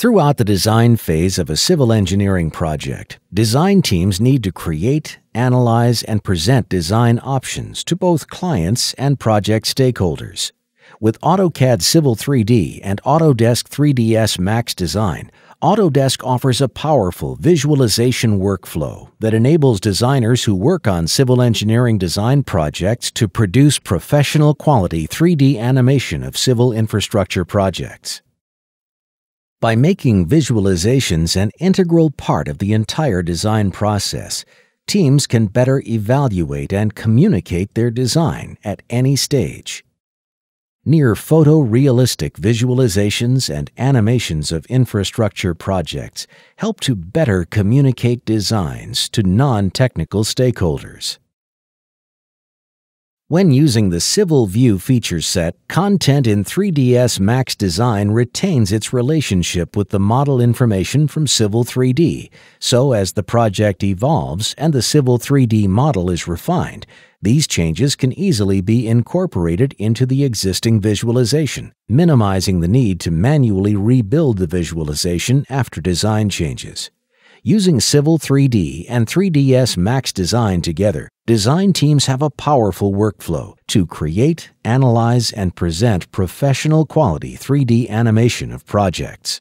Throughout the design phase of a civil engineering project, design teams need to create, analyze, and present design options to both clients and project stakeholders. With AutoCAD Civil 3D and Autodesk 3ds Max Design, Autodesk offers a powerful visualization workflow that enables designers who work on civil engineering design projects to produce professional quality 3D animation of civil infrastructure projects. By making visualizations an integral part of the entire design process, teams can better evaluate and communicate their design at any stage. Near photorealistic visualizations and animations of infrastructure projects help to better communicate designs to non technical stakeholders. When using the Civil View feature set, content in 3ds Max Design retains its relationship with the model information from Civil 3D, so as the project evolves and the Civil 3D model is refined, these changes can easily be incorporated into the existing visualization, minimizing the need to manually rebuild the visualization after design changes. Using Civil 3D and 3ds Max Design together, design teams have a powerful workflow to create, analyze, and present professional quality 3D animation of projects.